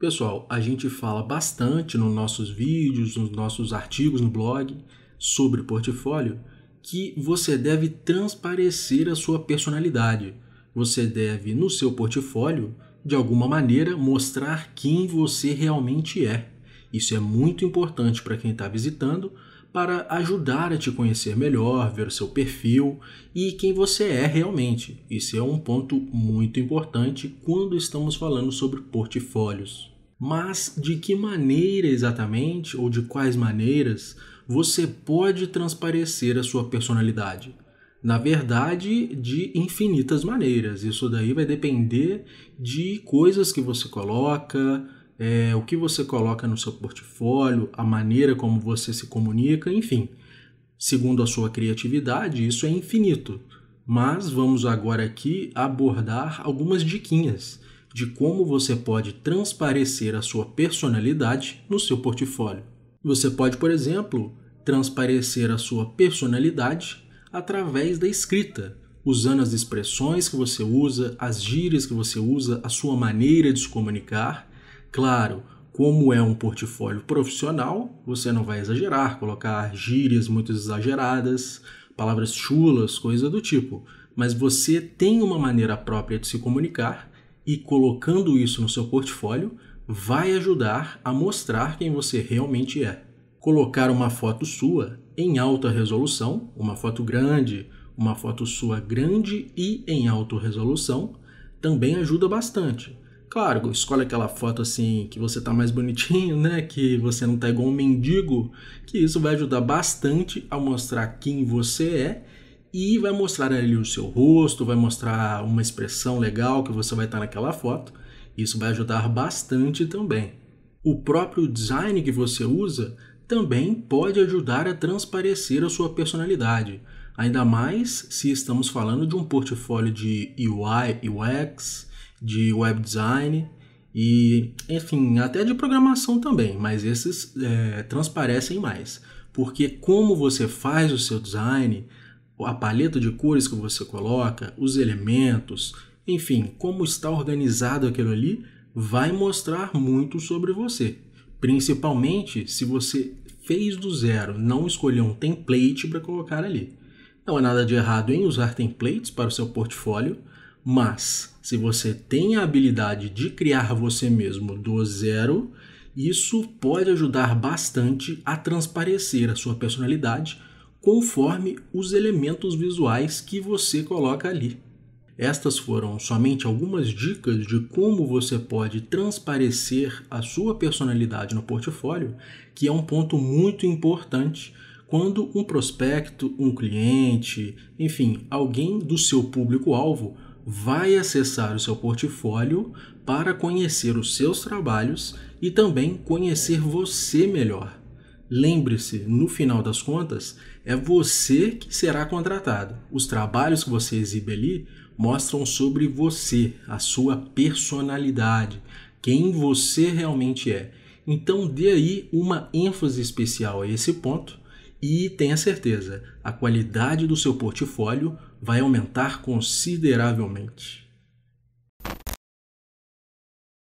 Pessoal, a gente fala bastante nos nossos vídeos, nos nossos artigos no blog sobre portfólio que você deve transparecer a sua personalidade. Você deve, no seu portfólio, de alguma maneira, mostrar quem você realmente é. Isso é muito importante para quem está visitando, para ajudar a te conhecer melhor, ver o seu perfil e quem você é realmente. Isso é um ponto muito importante quando estamos falando sobre portfólios. Mas de que maneira exatamente, ou de quais maneiras, você pode transparecer a sua personalidade? Na verdade, de infinitas maneiras. Isso daí vai depender de coisas que você coloca, é, o que você coloca no seu portfólio, a maneira como você se comunica, enfim. Segundo a sua criatividade, isso é infinito. Mas vamos agora aqui abordar algumas diquinhas de como você pode transparecer a sua personalidade no seu portfólio. Você pode, por exemplo, transparecer a sua personalidade através da escrita, usando as expressões que você usa, as gírias que você usa, a sua maneira de se comunicar Claro, como é um portfólio profissional, você não vai exagerar, colocar gírias muito exageradas, palavras chulas, coisa do tipo. Mas você tem uma maneira própria de se comunicar e colocando isso no seu portfólio vai ajudar a mostrar quem você realmente é. Colocar uma foto sua em alta resolução, uma foto grande, uma foto sua grande e em alta resolução, também ajuda bastante. Claro, escolhe aquela foto assim que você tá mais bonitinho, né? Que você não tá igual um mendigo, que isso vai ajudar bastante a mostrar quem você é e vai mostrar ali o seu rosto, vai mostrar uma expressão legal que você vai estar tá naquela foto. Isso vai ajudar bastante também. O próprio design que você usa também pode ajudar a transparecer a sua personalidade, ainda mais se estamos falando de um portfólio de UI, UX, de web design e, enfim, até de programação também, mas esses é, transparecem mais, porque como você faz o seu design, a paleta de cores que você coloca, os elementos, enfim, como está organizado aquilo ali, vai mostrar muito sobre você. Principalmente se você fez do zero, não escolheu um template para colocar ali. Não há nada de errado em usar templates para o seu portfólio, mas se você tem a habilidade de criar você mesmo do zero, isso pode ajudar bastante a transparecer a sua personalidade conforme os elementos visuais que você coloca ali. Estas foram somente algumas dicas de como você pode transparecer a sua personalidade no portfólio, que é um ponto muito importante quando um prospecto, um cliente, enfim, alguém do seu público-alvo vai acessar o seu portfólio para conhecer os seus trabalhos e também conhecer você melhor. Lembre-se, no final das contas, é você que será contratado. Os trabalhos que você exibe ali mostram sobre você, a sua personalidade, quem você realmente é. Então dê aí uma ênfase especial a esse ponto e tenha certeza, a qualidade do seu portfólio vai aumentar consideravelmente.